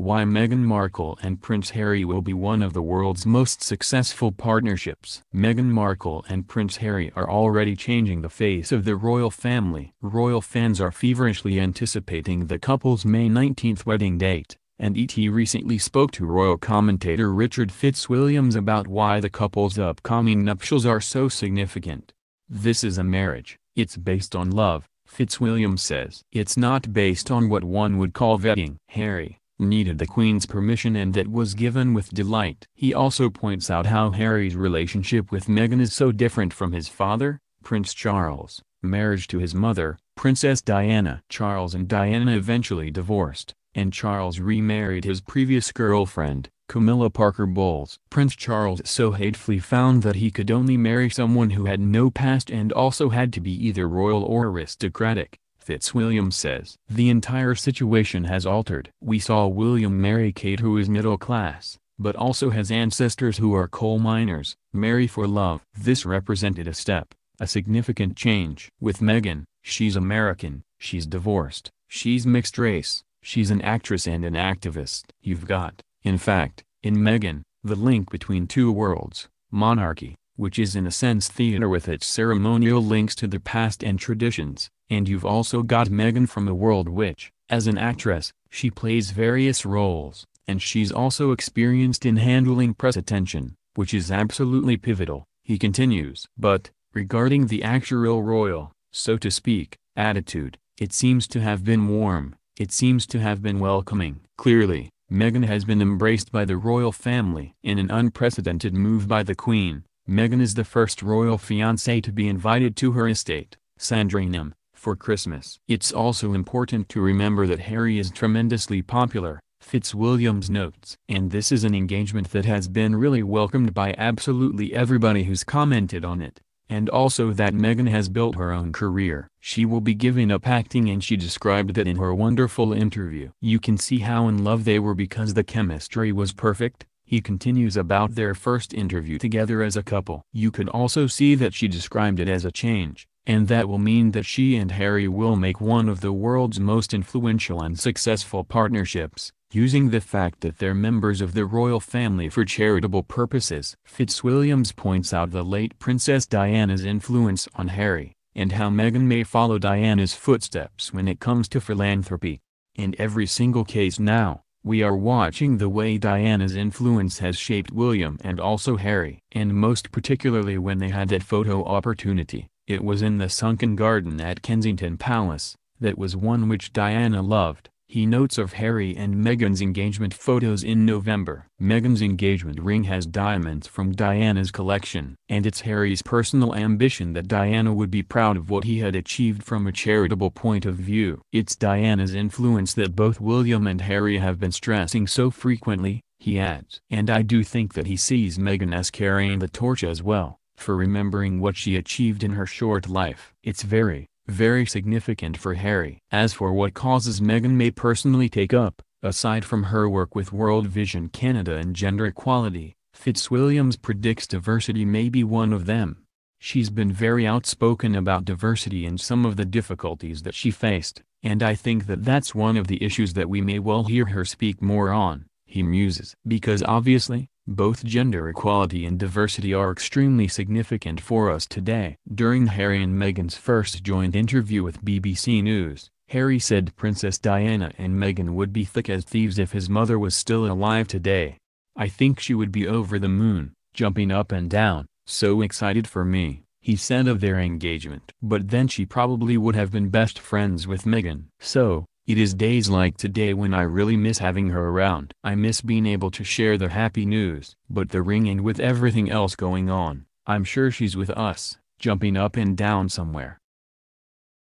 Why Meghan Markle and Prince Harry will be one of the world's most successful partnerships. Meghan Markle and Prince Harry are already changing the face of the royal family. Royal fans are feverishly anticipating the couple's May 19 wedding date, and ET recently spoke to royal commentator Richard Fitzwilliams about why the couple's upcoming nuptials are so significant. This is a marriage, it's based on love, Fitzwilliams says. It's not based on what one would call vetting. Harry, needed the Queen's permission and that was given with delight. He also points out how Harry's relationship with Meghan is so different from his father, Prince Charles, marriage to his mother, Princess Diana. Charles and Diana eventually divorced, and Charles remarried his previous girlfriend, Camilla Parker Bowles. Prince Charles so hatefully found that he could only marry someone who had no past and also had to be either royal or aristocratic, Fitzwilliam says. The entire situation has altered. We saw William marry Kate who is middle class, but also has ancestors who are coal miners, marry for love. This represented a step, a significant change. With Meghan, she's American, she's divorced, she's mixed race, she's an actress and an activist. You've got, in fact, in Meghan, the link between two worlds, monarchy, which is in a sense theater with its ceremonial links to the past and traditions, and you've also got Megan from The World which, As an actress, she plays various roles, and she's also experienced in handling press attention, which is absolutely pivotal, he continues. But, regarding the actual royal, so to speak, attitude, it seems to have been warm, it seems to have been welcoming. Clearly, Meghan has been embraced by the royal family. In an unprecedented move by the Queen, Meghan is the first royal fiancée to be invited to her estate, Sandringham, for Christmas. It's also important to remember that Harry is tremendously popular, Fitzwilliams notes. And this is an engagement that has been really welcomed by absolutely everybody who's commented on it, and also that Meghan has built her own career. She will be giving up acting and she described that in her wonderful interview. You can see how in love they were because the chemistry was perfect, he continues about their first interview together as a couple. You could also see that she described it as a change and that will mean that she and Harry will make one of the world's most influential and successful partnerships, using the fact that they're members of the royal family for charitable purposes. Fitzwilliams points out the late Princess Diana's influence on Harry, and how Meghan may follow Diana's footsteps when it comes to philanthropy. In every single case now, we are watching the way Diana's influence has shaped William and also Harry. And most particularly when they had that photo opportunity, it was in the sunken garden at Kensington Palace, that was one which Diana loved. He notes of Harry and Meghan's engagement photos in November. Meghan's engagement ring has diamonds from Diana's collection. And it's Harry's personal ambition that Diana would be proud of what he had achieved from a charitable point of view. It's Diana's influence that both William and Harry have been stressing so frequently, he adds. And I do think that he sees Meghan as carrying the torch as well for remembering what she achieved in her short life. It's very, very significant for Harry. As for what causes Meghan may personally take up, aside from her work with World Vision Canada and gender equality, Fitzwilliams predicts diversity may be one of them. She's been very outspoken about diversity and some of the difficulties that she faced, and I think that that's one of the issues that we may well hear her speak more on he muses. Because obviously, both gender equality and diversity are extremely significant for us today. During Harry and Meghan's first joint interview with BBC News, Harry said Princess Diana and Meghan would be thick as thieves if his mother was still alive today. I think she would be over the moon, jumping up and down, so excited for me, he said of their engagement. But then she probably would have been best friends with Meghan. So, it is days like today when I really miss having her around. I miss being able to share the happy news. But the ring and with everything else going on, I'm sure she's with us, jumping up and down somewhere.